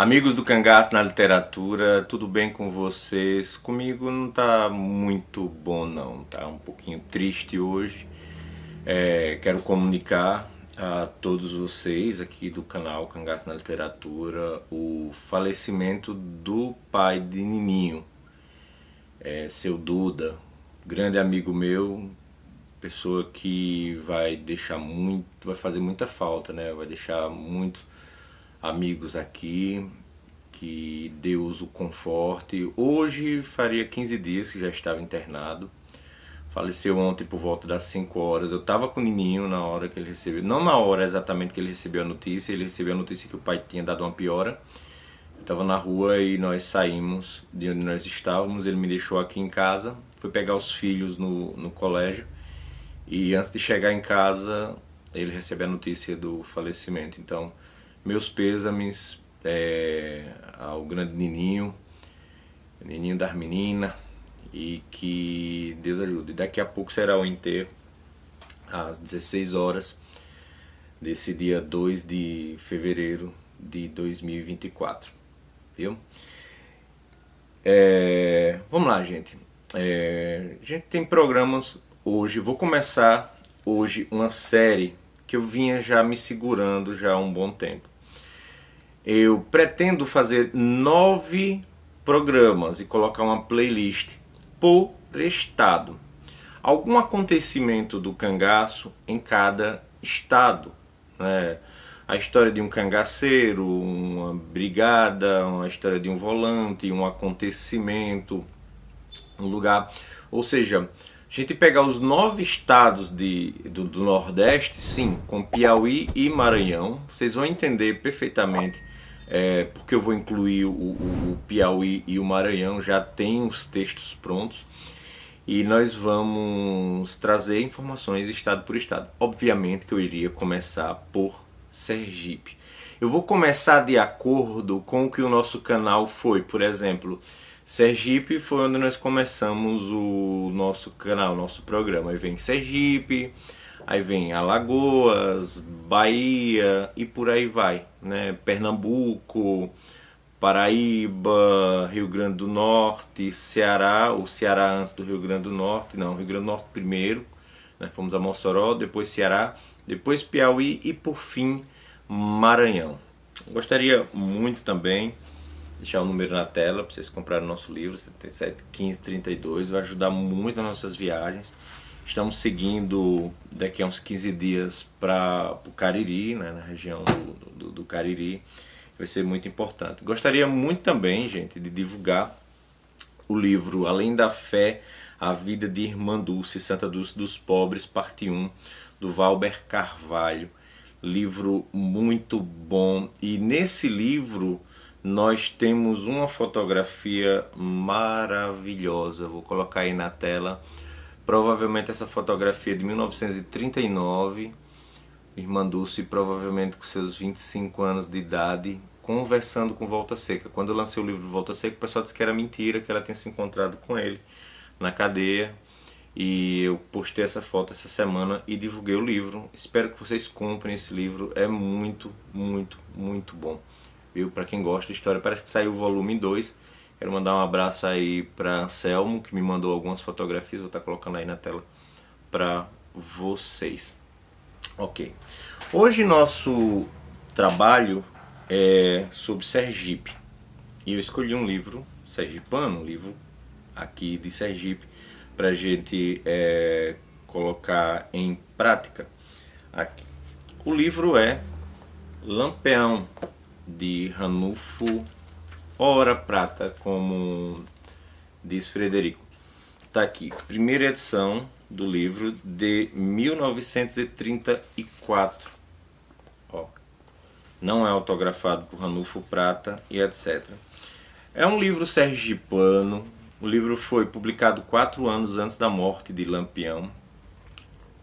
Amigos do Cangaço na Literatura, tudo bem com vocês? Comigo não tá muito bom não, tá um pouquinho triste hoje. É, quero comunicar a todos vocês aqui do canal Cangaço na Literatura o falecimento do pai de Nininho, é, seu Duda, grande amigo meu, pessoa que vai deixar muito, vai fazer muita falta, né? Vai deixar muito amigos aqui, que Deus o conforte. Hoje faria 15 dias que já estava internado. Faleceu ontem por volta das 5 horas. Eu estava com o Nininho na hora que ele recebeu, não na hora exatamente que ele recebeu a notícia, ele recebeu a notícia que o pai tinha dado uma piora. Eu estava na rua e nós saímos de onde nós estávamos. Ele me deixou aqui em casa, foi pegar os filhos no, no colégio. E antes de chegar em casa, ele recebeu a notícia do falecimento. Então, meus pêsames é, ao grande Nininho, Nininho das meninas, e que Deus ajude. Daqui a pouco será o enterro, às 16 horas, desse dia 2 de fevereiro de 2024. Viu? É, vamos lá, gente. É, a gente tem programas hoje. Vou começar hoje uma série que eu vinha já me segurando já há um bom tempo. Eu pretendo fazer nove programas e colocar uma playlist por estado. Algum acontecimento do cangaço em cada estado. Né? A história de um cangaceiro, uma brigada, uma história de um volante, um acontecimento, um lugar. Ou seja, a gente pegar os nove estados de, do, do, Nordeste, sim, com Piauí e Maranhão, vocês vão entender perfeitamente é, porque eu vou incluir o, o, o Piauí e o Maranhão, já tem os textos prontos e nós vamos trazer informações estado por estado. Obviamente que eu iria começar por Sergipe. Eu vou começar de acordo com o que o nosso canal foi, por exemplo, Sergipe foi onde nós começamos o nosso canal, nosso programa. Aí vem Sergipe, aí vem Alagoas, Bahia e por aí vai, né? Pernambuco, Paraíba, Rio Grande do Norte, Ceará, o Ceará antes do Rio Grande do Norte, não, Rio Grande do Norte primeiro, né? Fomos a Mossoró, depois Ceará, depois Piauí e por fim Maranhão. Gostaria muito também deixar o número na tela para vocês comprarem o nosso livro, 32, vai ajudar muito nas nossas viagens. Estamos seguindo daqui a uns 15 dias para o Cariri, né, na região do, do, do Cariri, vai ser muito importante. Gostaria muito também, gente, de divulgar o livro Além da Fé, A Vida de Irmã Dulce, Santa Dulce dos Pobres, parte 1, do Valber Carvalho. Livro muito bom. E nesse livro nós temos uma fotografia maravilhosa. Vou colocar aí na tela. Provavelmente essa fotografia é de 1939. Irmã Dulce, provavelmente com seus 25 anos de idade, conversando com Volta Seca. Quando eu lancei o livro Volta Seca, o pessoal disse que era mentira, que ela tinha se encontrado com ele na cadeia. E eu postei essa foto essa semana e divulguei o livro. Espero que vocês comprem esse livro. É muito, muito, muito bom viu? Para quem gosta de história, parece que saiu o volume 2. Quero mandar um abraço aí para Anselmo, que me mandou algumas fotografias, vou estar tá colocando aí na tela para vocês. Ok. Hoje nosso trabalho é sobre Sergipe. E eu escolhi um livro sergipano, um livro aqui de Sergipe, para a gente é, colocar em prática. Aqui. O livro é Lampeão, de Ranulfo Hora Prata, como diz Frederico. Está aqui, primeira edição do livro de 1934. Ó, não é autografado por Ranulfo Prata e etc. É um livro sergipano. O livro foi publicado quatro anos antes da morte de Lampião.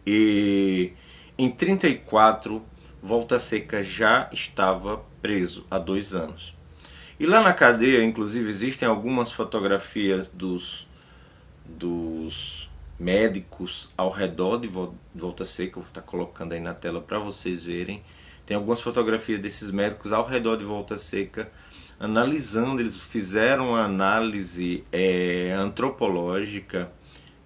E em 34 Volta Seca já estava preso há dois anos. E lá na cadeia, inclusive, existem algumas fotografias dos, dos médicos ao redor de Volta Seca. Eu vou estar colocando aí na tela para vocês verem. Tem algumas fotografias desses médicos ao redor de Volta Seca, analisando. Eles fizeram uma análise é, antropológica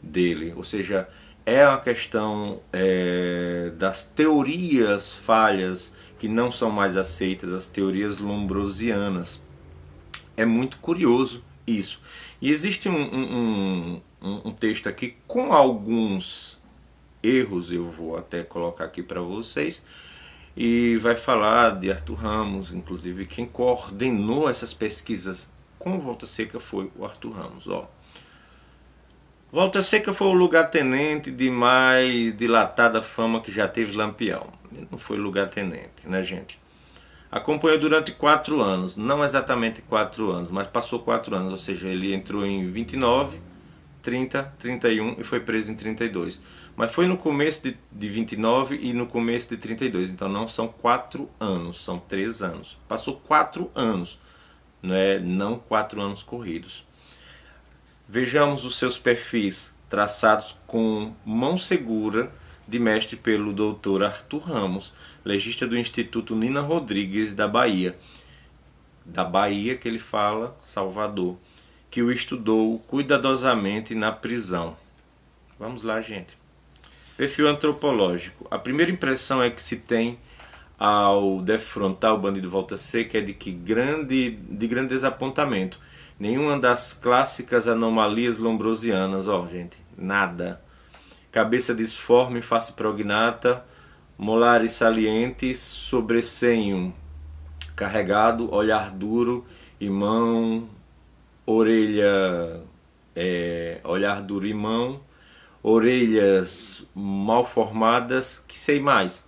dele, ou seja, é a questão é, das teorias falhas que não são mais aceitas, as teorias lombrosianas. É muito curioso isso. E existe um, um, um, um texto aqui com alguns erros, eu vou até colocar aqui para vocês, e vai falar de Arthur Ramos, inclusive quem coordenou essas pesquisas com Volta Seca foi o Arthur Ramos. Ó. Volta Seca foi o lugar-tenente de mais dilatada fama que já teve Lampião. não foi lugar-tenente, né, gente? Acompanhou durante quatro anos, não exatamente quatro anos, mas passou quatro anos, ou seja, ele entrou em 29, 30, 31 e foi preso em 32. Mas foi no começo de, de 29 e no começo de 32, então não são quatro anos, são três anos. Passou quatro anos, né? não quatro anos corridos. Vejamos os seus perfis, traçados com mão segura de mestre pelo doutor Arthur Ramos, legista do Instituto Nina Rodrigues da Bahia. Da Bahia que ele fala, Salvador, que o estudou cuidadosamente na prisão. Vamos lá, gente. Perfil antropológico. A primeira impressão é que se tem ao defrontar o bandido Volta Seca é de que grande de grande desapontamento nenhuma das clássicas anomalias lombrosianas, ó, gente, nada. Cabeça disforme, face prognata, molares salientes, sobressenho carregado, olhar duro e mão, orelha, é, olhar duro e mão, orelhas mal formadas, que sei mais.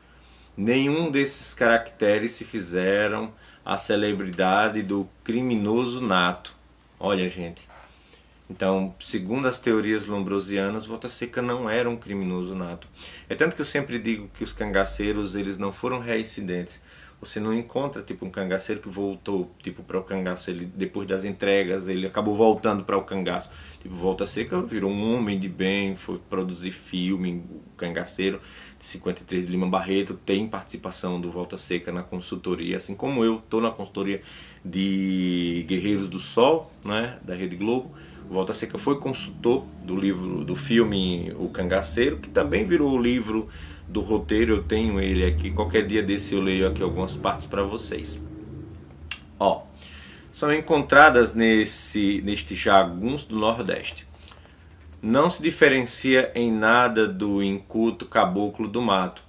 Nenhum desses caracteres se fizeram a celebridade do criminoso nato Olha, gente, então, segundo as teorias lombrosianas, Volta Seca não era um criminoso nato. É tanto que eu sempre digo que os cangaceiros eles não foram reincidentes você não encontra tipo um cangaceiro que voltou tipo para o cangaço ele depois das entregas ele acabou voltando para o cangaço tipo volta seca virou um homem de bem foi produzir filme o cangaceiro de 53 de Lima Barreto tem participação do Volta Seca na consultoria assim como eu estou na consultoria de Guerreiros do Sol né da Rede Globo Volta Seca foi consultor do livro do filme O Cangaceiro que também virou o livro do roteiro, eu tenho ele aqui. Qualquer dia desse eu leio aqui algumas partes para vocês. Ó, são encontradas nesse, neste jagunço do Nordeste. Não se diferencia em nada do inculto caboclo do mato,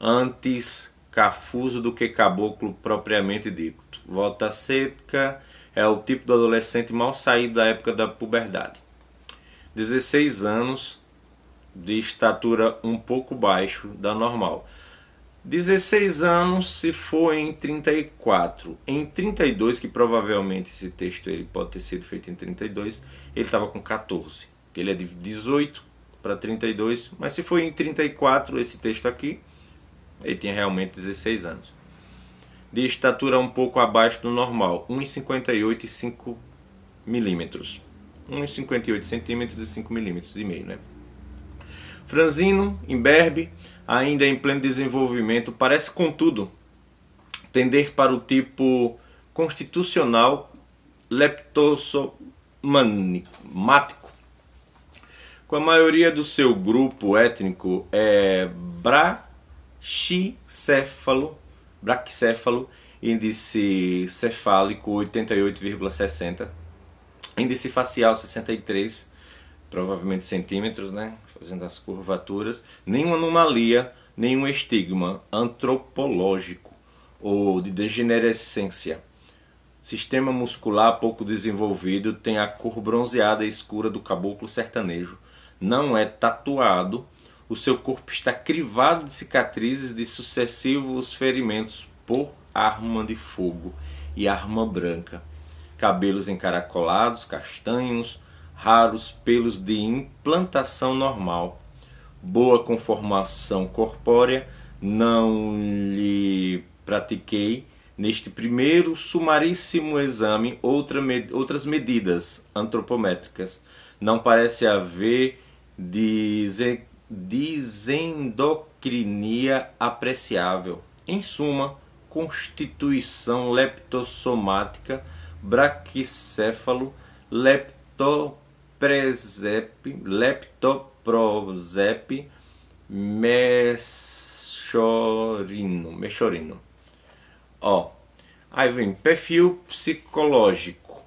antes cafuso do que caboclo propriamente dito. Volta seca é o tipo do adolescente mal saído da época da puberdade. 16 anos, de estatura um pouco baixo da normal. 16 anos se for em 34, em 32, que provavelmente esse texto ele pode ter sido feito em 32, ele estava com 14. Ele é de 18 para 32, mas se for em 34 esse texto aqui, ele tinha realmente 16 anos. De estatura um pouco abaixo do normal, 1,58 e 5 milímetros. 1,58 centímetros e 5 milímetros e meio, né? Franzino, imberbe, ainda em pleno desenvolvimento, parece, contudo, tender para o tipo constitucional leptosomático. Com a maioria do seu grupo étnico é brachicéfalo, braquicéfalo, índice cefálico 88,60, índice facial 63, provavelmente centímetros, né? fazendo as curvaturas, nenhuma anomalia, nenhum estigma antropológico ou de degenerescência. Sistema muscular pouco desenvolvido tem a cor bronzeada e escura do caboclo sertanejo. Não é tatuado, o seu corpo está crivado de cicatrizes de sucessivos ferimentos por arma de fogo e arma branca. Cabelos encaracolados, castanhos, raros pelos de implantação normal. Boa conformação corpórea não lhe pratiquei neste primeiro sumaríssimo exame outra outras medidas antropométricas. Não parece haver desendocrinia apreciável. Em suma, constituição leptossomática, braquicéfalo, leptossomática laptop, leptoprosep, mechorino, mechorino. Ó, aí vem perfil psicológico.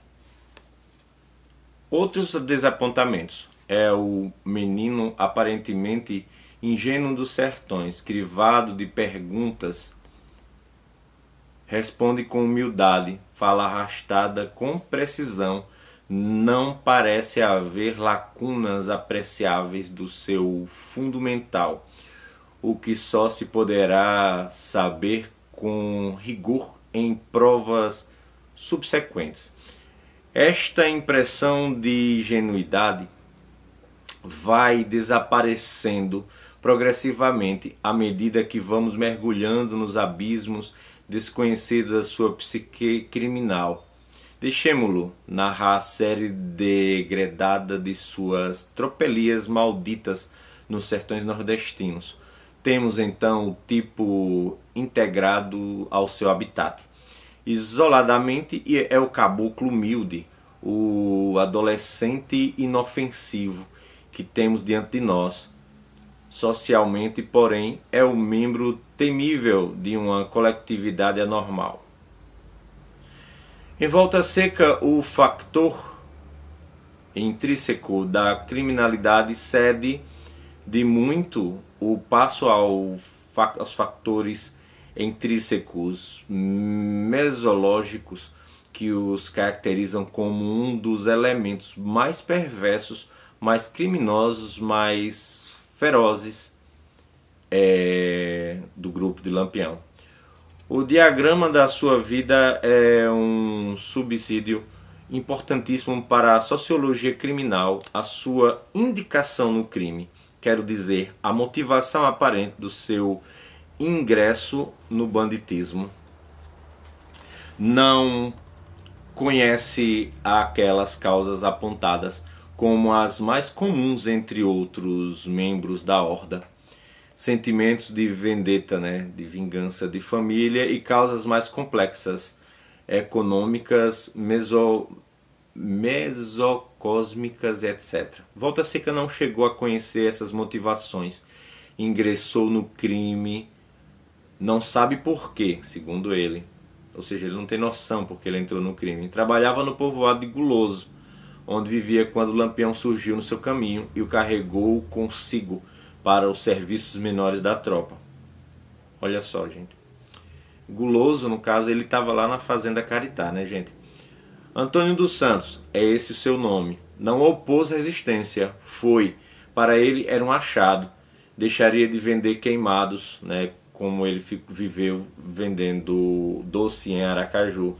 Outros desapontamentos é o menino aparentemente ingênuo dos sertões, crivado de perguntas, responde com humildade, fala arrastada com precisão não parece haver lacunas apreciáveis do seu fundamental, o que só se poderá saber com rigor em provas subsequentes. Esta impressão de ingenuidade vai desaparecendo progressivamente à medida que vamos mergulhando nos abismos desconhecidos da sua psique criminal Deixemo-lo narrar a série degradada de suas tropelias malditas nos sertões nordestinos. Temos então o tipo integrado ao seu habitat. Isoladamente é o caboclo humilde, o adolescente inofensivo que temos diante de nós. Socialmente, porém, é o membro temível de uma coletividade anormal. Em volta seca, o fator intrínseco da criminalidade cede de muito o passo ao, aos fatores intrínsecos mesológicos que os caracterizam como um dos elementos mais perversos, mais criminosos, mais ferozes é, do grupo de Lampião. O diagrama da sua vida é um subsídio importantíssimo para a sociologia criminal, a sua indicação no crime, quero dizer, a motivação aparente do seu ingresso no banditismo. Não conhece aquelas causas apontadas como as mais comuns entre outros membros da horda sentimentos de vendetta, né, de vingança de família e causas mais complexas, econômicas, meso, mesocósmicas, etc. Volta Seca não chegou a conhecer essas motivações, ingressou no crime, não sabe por quê, segundo ele. Ou seja, ele não tem noção porque ele entrou no crime. Trabalhava no povoado de Guloso, onde vivia quando o Lampião surgiu no seu caminho e o carregou consigo para os serviços menores da tropa. Olha só, gente. Guloso, no caso, ele estava lá na Fazenda Caritá, né, gente? Antônio dos Santos, é esse o seu nome. Não opôs resistência, foi. Para ele era um achado. Deixaria de vender queimados, né, como ele viveu vendendo doce em Aracaju.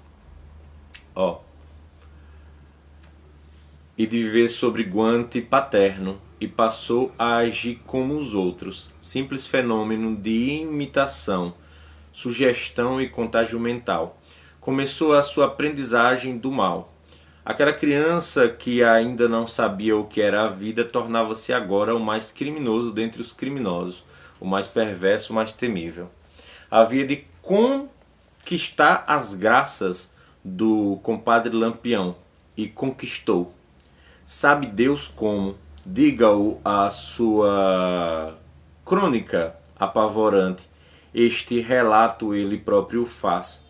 Ó. E de viver sobre guante paterno, e passou a agir como os outros, simples fenômeno de imitação, sugestão e contágio mental. Começou a sua aprendizagem do mal. Aquela criança que ainda não sabia o que era a vida tornava-se agora o mais criminoso dentre os criminosos, o mais perverso, o mais temível. Havia de conquistar as graças do compadre Lampião e conquistou. Sabe Deus como diga-o a sua crônica apavorante. Este relato ele próprio faz,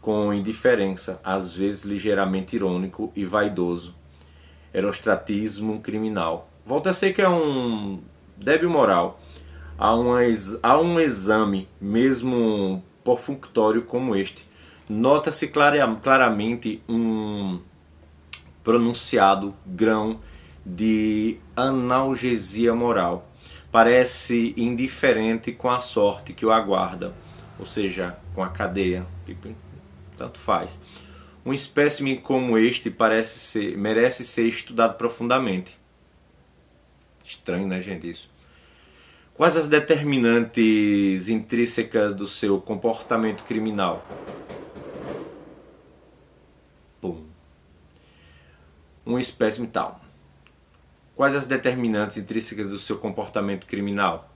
com indiferença, às vezes ligeiramente irônico e vaidoso. Erostratismo criminal. Volta a ser que é um débil moral. Há, ex há um exame, mesmo porfunctório como este. Nota-se claramente um pronunciado grão de analgesia moral. Parece indiferente com a sorte que o aguarda, ou seja, com a cadeia, tanto faz. Um espécime como este parece ser, merece ser estudado profundamente. Estranho, né, gente, isso? Quais as determinantes intrínsecas do seu comportamento criminal? Pum. um espécime tal. Quais as determinantes intrínsecas do seu comportamento criminal?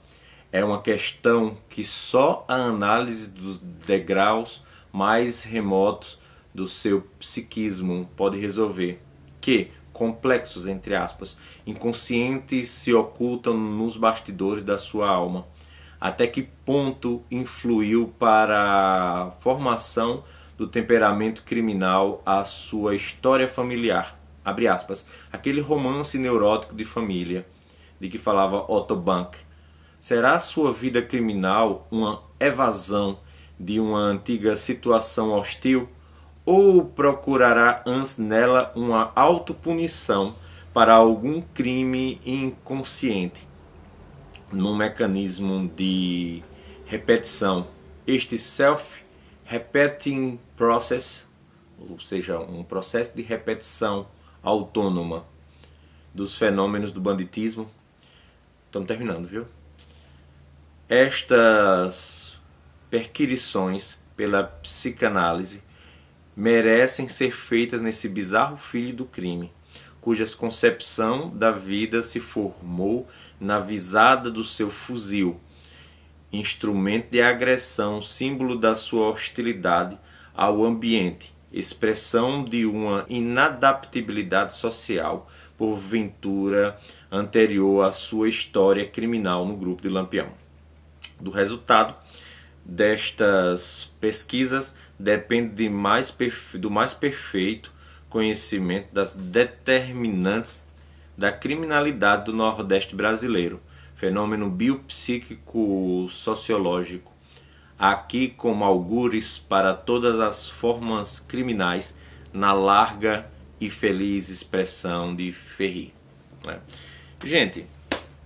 É uma questão que só a análise dos degraus mais remotos do seu psiquismo pode resolver. Que complexos, entre aspas, inconscientes se ocultam nos bastidores da sua alma. Até que ponto influiu para a formação do temperamento criminal a sua história familiar? abre aspas, aquele romance neurótico de família de que falava Otto Bank. Será sua vida criminal uma evasão de uma antiga situação hostil ou procurará antes nela uma autopunição para algum crime inconsciente num mecanismo de repetição? Este self-repeating process, ou seja, um processo de repetição autônoma dos fenômenos do banditismo. Estamos terminando, viu? Estas perquirições pela psicanálise merecem ser feitas nesse bizarro filho do crime, cuja concepção da vida se formou na visada do seu fuzil, instrumento de agressão, símbolo da sua hostilidade ao ambiente expressão de uma inadaptabilidade social porventura anterior à sua história criminal no grupo de Lampião. Do resultado destas pesquisas depende de mais do mais perfeito conhecimento das determinantes da criminalidade do Nordeste brasileiro, fenômeno biopsíquico sociológico aqui como algures para todas as formas criminais na larga e feliz expressão de Ferri. Né? Gente,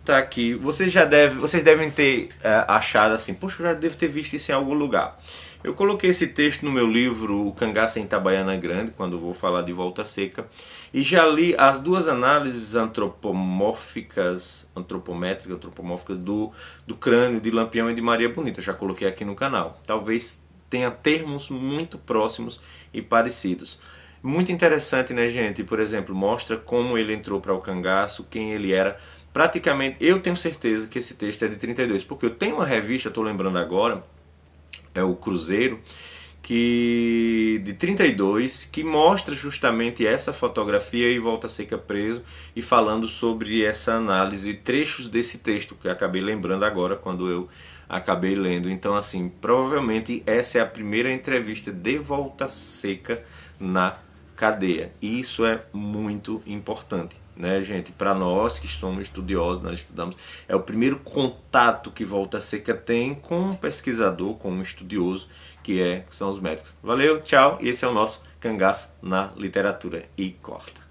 tá aqui. Vocês já devem vocês devem ter é, achado assim, poxa, eu já devo ter visto isso em algum lugar. Eu coloquei esse texto no meu livro O Cangaça em Itabaiana Grande, quando vou falar de Volta Seca, e já li as duas análises antropomórficas, antropométricas, antropomórficas do, do crânio de Lampião e de Maria Bonita. Já coloquei aqui no canal. Talvez tenha termos muito próximos e parecidos. Muito interessante, né, gente? Por exemplo, mostra como ele entrou para o cangaço, quem ele era praticamente, eu tenho certeza que esse texto é de 32, porque eu tenho uma revista, estou lembrando agora, é o Cruzeiro, que de 32 que mostra justamente essa fotografia e volta seca é preso e falando sobre essa análise trechos desse texto que acabei lembrando agora quando eu acabei lendo então assim provavelmente essa é a primeira entrevista de volta seca na cadeia e isso é muito importante né, gente? Para nós que somos estudiosos, nós estudamos, é o primeiro contato que Volta Seca tem com um pesquisador, com um estudioso, que é, são os médicos. Valeu, tchau, e esse é o nosso cangaço na literatura e corta.